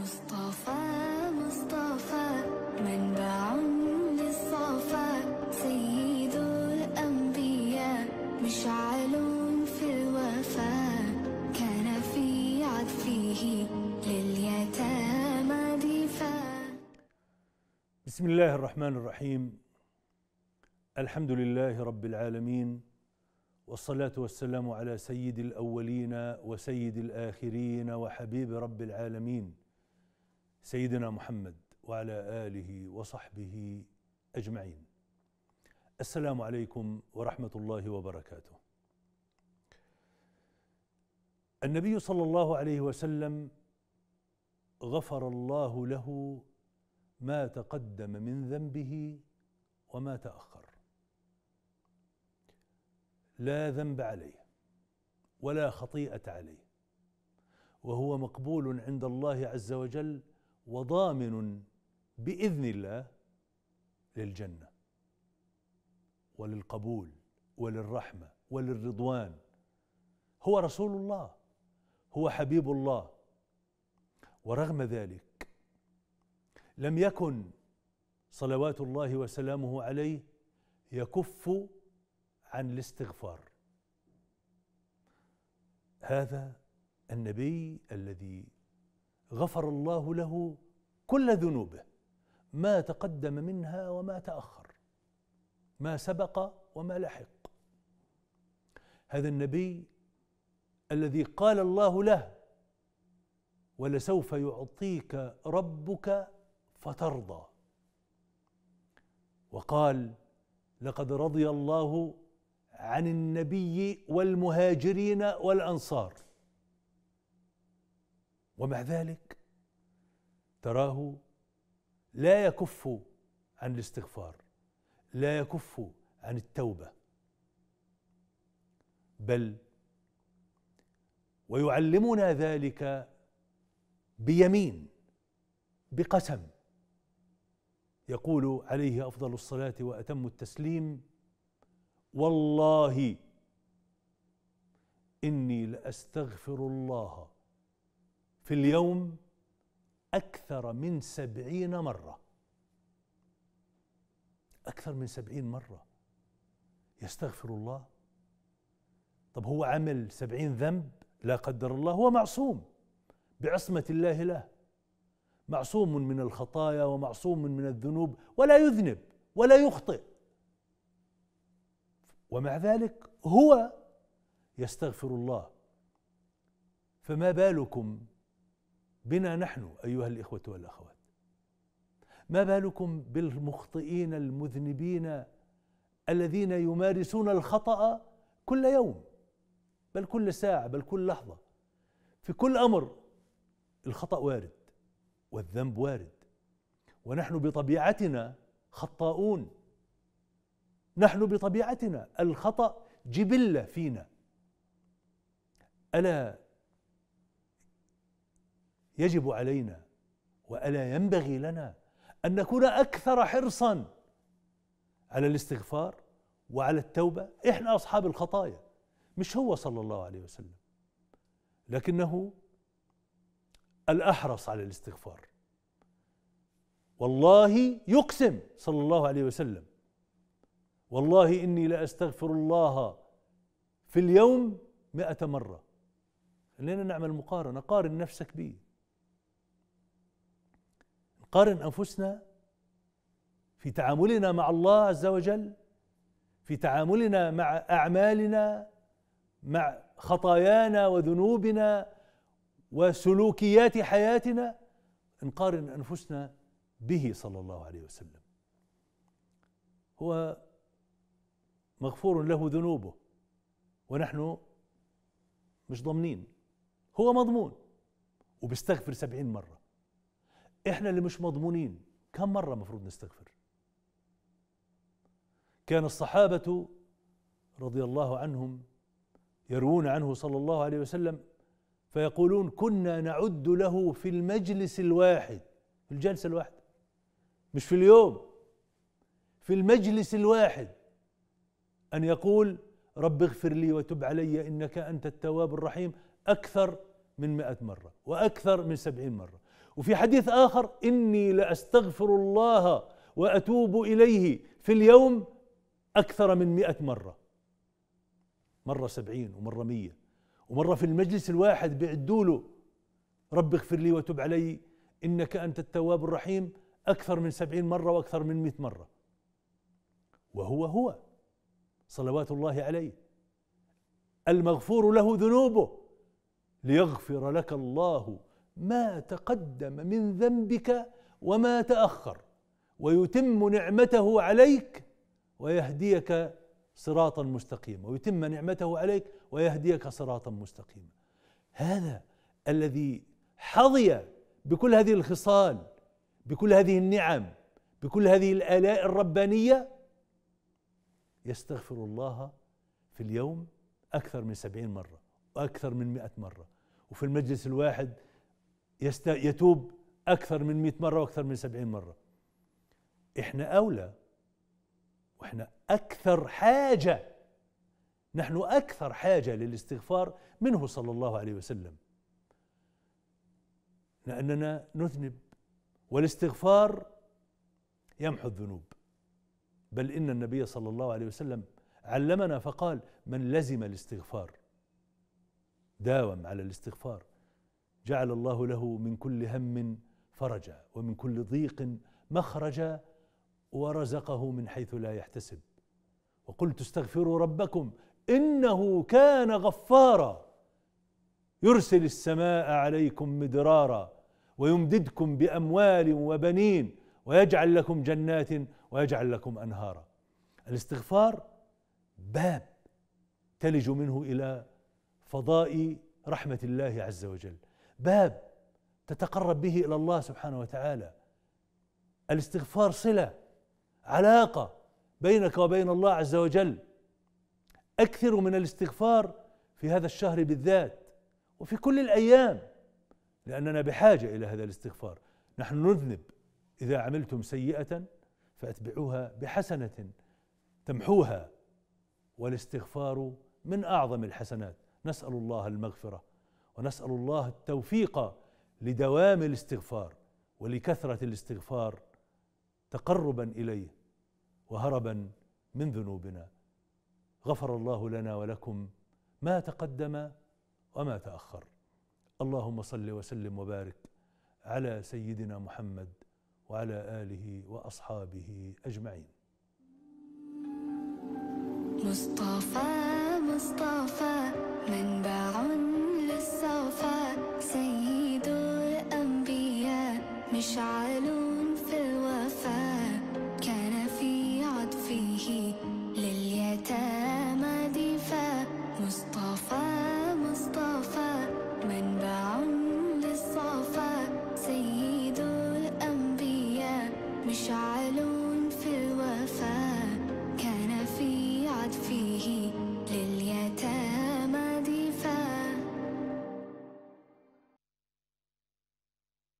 مصطفى مصطفى منبع للصفا سيد الأنبياء مشعل في الوفا كان في عطفه لليتامى دفاع بسم الله الرحمن الرحيم الحمد لله رب العالمين والصلاة والسلام على سيد الأولين وسيد الآخرين وحبيب رب العالمين سيدنا محمد وعلى اله وصحبه اجمعين. السلام عليكم ورحمه الله وبركاته. النبي صلى الله عليه وسلم غفر الله له ما تقدم من ذنبه وما تاخر. لا ذنب عليه ولا خطيئه عليه وهو مقبول عند الله عز وجل وضامن باذن الله للجنه وللقبول وللرحمه وللرضوان هو رسول الله هو حبيب الله ورغم ذلك لم يكن صلوات الله وسلامه عليه يكف عن الاستغفار هذا النبي الذي غفر الله له كل ذنوبه ما تقدم منها وما تاخر ما سبق وما لحق هذا النبي الذي قال الله له ولسوف يعطيك ربك فترضى وقال لقد رضي الله عن النبي والمهاجرين والانصار ومع ذلك تراه لا يكف عن الاستغفار لا يكف عن التوبه بل ويعلمنا ذلك بيمين بقسم يقول عليه افضل الصلاه واتم التسليم والله اني لاستغفر الله في اليوم أكثر من سبعين مرة أكثر من سبعين مرة يستغفر الله طب هو عمل سبعين ذنب لا قدر الله هو معصوم بعصمة الله له معصوم من الخطايا ومعصوم من الذنوب ولا يذنب ولا يخطئ ومع ذلك هو يستغفر الله فما بالكم بنا نحن ايها الاخوه والاخوات ما بالكم بالمخطئين المذنبين الذين يمارسون الخطا كل يوم بل كل ساعه بل كل لحظه في كل امر الخطا وارد والذنب وارد ونحن بطبيعتنا خطاؤون نحن بطبيعتنا الخطا جبله فينا الا يجب علينا والا ينبغي لنا ان نكون اكثر حرصا على الاستغفار وعلى التوبه احنا اصحاب الخطايا مش هو صلى الله عليه وسلم لكنه الاحرص على الاستغفار والله يقسم صلى الله عليه وسلم والله اني لاستغفر الله في اليوم مئة مرة خلينا نعمل مقارنة قارن نفسك بي نقارن انفسنا في تعاملنا مع الله عز وجل في تعاملنا مع اعمالنا مع خطايانا وذنوبنا وسلوكيات حياتنا نقارن انفسنا به صلى الله عليه وسلم هو مغفور له ذنوبه ونحن مش ضامنين هو مضمون وبيستغفر سبعين مرة احنا اللي مش مضمونين كم مره المفروض نستغفر كان الصحابه رضي الله عنهم يروون عنه صلى الله عليه وسلم فيقولون كنا نعد له في المجلس الواحد في الجلسه الواحده مش في اليوم في المجلس الواحد ان يقول رب اغفر لي وتب علي انك انت التواب الرحيم اكثر من مائة مرة واكثر من سبعين مرة وفي حديث آخر إني لأستغفر الله وأتوب إليه في اليوم أكثر من مئة مرة مرة سبعين ومرة مية ومرة في المجلس الواحد بيعدوا له رب اغفر لي وتب علي إنك أنت التواب الرحيم أكثر من سبعين مرة وأكثر من مئة مرة وهو هو صلوات الله عليه المغفور له ذنوبه ليغفر لك الله ما تقدم من ذنبك وما تاخر ويتم نعمته عليك ويهديك صراطا مستقيما ويتم نعمته عليك ويهديك صراطا مستقيما هذا الذي حظي بكل هذه الخصال بكل هذه النعم بكل هذه الالاء الربانيه يستغفر الله في اليوم اكثر من سبعين مره واكثر من مائه مره وفي المجلس الواحد يست... يتوب أكثر من 100 مرة وأكثر من 70 مرة إحنا أولى وإحنا أكثر حاجة نحن أكثر حاجة للاستغفار منه صلى الله عليه وسلم لأننا نذنب والاستغفار يمحو الذنوب بل إن النبي صلى الله عليه وسلم علمنا فقال من لزم الاستغفار داوم على الاستغفار جعل الله له من كل هم فرجا ومن كل ضيق مخرجا ورزقه من حيث لا يحتسب وقلت استغفروا ربكم انه كان غفارا يرسل السماء عليكم مدرارا ويمددكم باموال وبنين ويجعل لكم جنات ويجعل لكم انهارا الاستغفار باب تلج منه الى فضاء رحمه الله عز وجل باب تتقرب به الى الله سبحانه وتعالى الاستغفار صله علاقه بينك وبين الله عز وجل اكثر من الاستغفار في هذا الشهر بالذات وفي كل الايام لاننا بحاجه الى هذا الاستغفار نحن نذنب اذا عملتم سيئه فاتبعوها بحسنه تمحوها والاستغفار من اعظم الحسنات نسال الله المغفره ونسال الله التوفيق لدوام الاستغفار ولكثره الاستغفار تقربا اليه وهربا من ذنوبنا غفر الله لنا ولكم ما تقدم وما تاخر اللهم صل وسلم وبارك على سيدنا محمد وعلى اله واصحابه اجمعين مصطفى مصطفى منبع الصفا سيد الأنبياء مشعل